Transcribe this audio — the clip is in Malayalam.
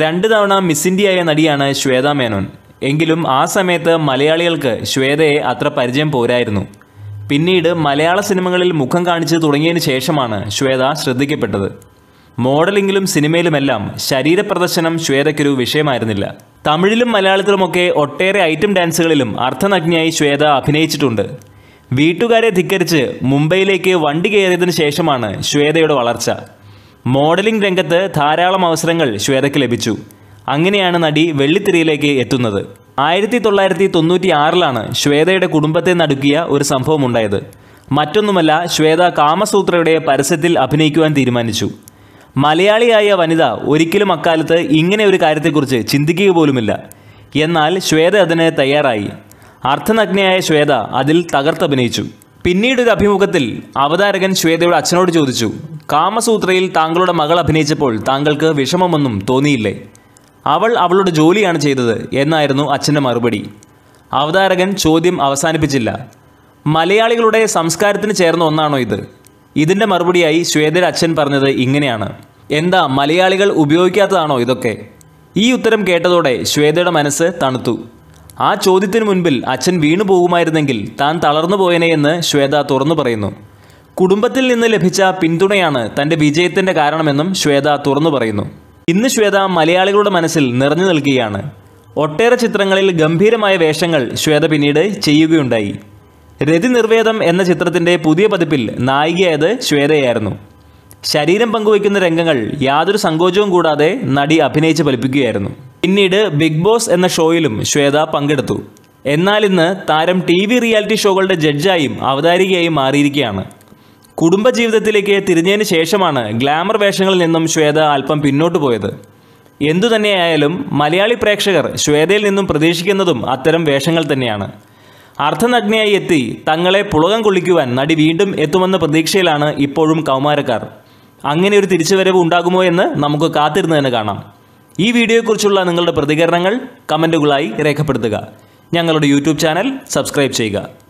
രണ്ട് തവണ മിസ് ഇന്ത്യയായ നടിയാണ് ശ്വേത മേനോൻ എങ്കിലും ആ സമയത്ത് മലയാളികൾക്ക് ശ്വേതയെ അത്ര പരിചയം പോരായിരുന്നു പിന്നീട് മലയാള സിനിമകളിൽ മുഖം കാണിച്ചു തുടങ്ങിയതിന് ശേഷമാണ് ശ്വേത ശ്രദ്ധിക്കപ്പെട്ടത് മോഡലിംഗിലും സിനിമയിലുമെല്ലാം ശരീരപ്രദർശനം ശ്വേതയ്ക്കൊരു വിഷയമായിരുന്നില്ല തമിഴിലും മലയാളത്തിലുമൊക്കെ ഒട്ടേറെ ഐറ്റം ഡാൻസുകളിലും അർത്ഥനഗ്നിയായി ശ്വേത അഭിനയിച്ചിട്ടുണ്ട് വീട്ടുകാരെ ധിക്കരിച്ച് മുംബൈയിലേക്ക് വണ്ടി കയറിയതിനു ശേഷമാണ് ശ്വേതയുടെ വളർച്ച മോഡലിംഗ് രംഗത്ത് ധാരാളം അവസരങ്ങൾ ശ്വേതയ്ക്ക് ലഭിച്ചു അങ്ങനെയാണ് നടി വെള്ളിത്തിരയിലേക്ക് എത്തുന്നത് ആയിരത്തി തൊള്ളായിരത്തി തൊണ്ണൂറ്റി ആറിലാണ് ശ്വേതയുടെ കുടുംബത്തെ നടുക്കിയ ഒരു സംഭവം ഉണ്ടായത് മറ്റൊന്നുമല്ല ശ്വേത കാമസൂത്രയുടെ പരസ്യത്തിൽ അഭിനയിക്കുവാൻ തീരുമാനിച്ചു മലയാളിയായ വനിത ഒരിക്കലും അക്കാലത്ത് ഇങ്ങനെ ഒരു കാര്യത്തെക്കുറിച്ച് ചിന്തിക്കുക പോലുമില്ല എന്നാൽ ശ്വേത അതിന് തയ്യാറായി അർത്ഥനഗ്നയായ ശ്വേത അതിൽ തകർത്തഭിനയിച്ചു പിന്നീടൊരു അഭിമുഖത്തിൽ അവതാരകൻ ശ്വേതയുടെ അച്ഛനോട് ചോദിച്ചു കാമസൂത്രയിൽ താങ്കളുടെ മകൾ അഭിനയിച്ചപ്പോൾ താങ്കൾക്ക് വിഷമമൊന്നും തോന്നിയില്ലേ അവൾ അവളുടെ ജോലിയാണ് ചെയ്തത് എന്നായിരുന്നു അച്ഛൻ്റെ മറുപടി അവതാരകൻ ചോദ്യം അവസാനിപ്പിച്ചില്ല മലയാളികളുടെ സംസ്കാരത്തിന് ചേർന്ന ഒന്നാണോ ഇത് ഇതിൻ്റെ മറുപടിയായി ശ്വേതര അച്ഛൻ പറഞ്ഞത് ഇങ്ങനെയാണ് എന്താ മലയാളികൾ ഉപയോഗിക്കാത്തതാണോ ഇതൊക്കെ ഈ ഉത്തരം കേട്ടതോടെ ശ്വേതയുടെ മനസ്സ് തണുത്തു ആ ചോദ്യത്തിന് മുൻപിൽ അച്ഛൻ വീണു പോകുമായിരുന്നെങ്കിൽ താൻ തളർന്നു പോയനെയെന്ന് ശ്വേത തുറന്നു പറയുന്നു കുടുംബത്തിൽ നിന്ന് ലഭിച്ച പിന്തുണയാണ് തന്റെ വിജയത്തിന്റെ കാരണമെന്നും ശ്വേത തുറന്നു പറയുന്നു ഇന്ന് ശ്വേത മലയാളികളുടെ മനസ്സിൽ നിറഞ്ഞു നിൽക്കുകയാണ് ഒട്ടേറെ ചിത്രങ്ങളിൽ ഗംഭീരമായ വേഷങ്ങൾ ശ്വേത പിന്നീട് ചെയ്യുകയുണ്ടായി രതി നിർവേദം എന്ന ചിത്രത്തിന്റെ പുതിയ പതിപ്പിൽ നായികയായത് ശ്വേതയായിരുന്നു ശരീരം പങ്കുവയ്ക്കുന്ന രംഗങ്ങൾ യാതൊരു സങ്കോചവും കൂടാതെ നടി അഭിനയിച്ച് ഫലിപ്പിക്കുകയായിരുന്നു പിന്നീട് ബിഗ് ബോസ് എന്ന ഷോയിലും ശ്വേത പങ്കെടുത്തു എന്നാൽ ഇന്ന് താരം ടി വി റിയാലിറ്റി ഷോകളുടെ ജഡ്ജായും അവതാരികയായും മാറിയിരിക്കുകയാണ് കുടുംബജീവിതത്തിലേക്ക് തിരിഞ്ഞതിന് ശേഷമാണ് ഗ്ലാമർ വേഷങ്ങളിൽ നിന്നും ശ്വേത അല്പം പിന്നോട്ട് പോയത് എന്തുതന്നെയായാലും മലയാളി പ്രേക്ഷകർ ശ്വേതയിൽ നിന്നും പ്രതീക്ഷിക്കുന്നതും അത്തരം വേഷങ്ങൾ തന്നെയാണ് അർദ്ധനഗ്നയായി എത്തി തങ്ങളെ പുളകം കൊള്ളിക്കുവാൻ നടി വീണ്ടും എത്തുമെന്ന പ്രതീക്ഷയിലാണ് ഇപ്പോഴും കൗമാരക്കാർ അങ്ങനെ ഒരു തിരിച്ചുവരവ് ഉണ്ടാകുമോ എന്ന് നമുക്ക് കാത്തിരുന്ന് തന്നെ കാണാം ഈ വീഡിയോയെക്കുറിച്ചുള്ള നിങ്ങളുടെ പ്രതികരണങ്ങൾ കമൻറ്റുകളായി രേഖപ്പെടുത്തുക ഞങ്ങളുടെ യൂട്യൂബ് ചാനൽ സബ്സ്ക്രൈബ് ചെയ്യുക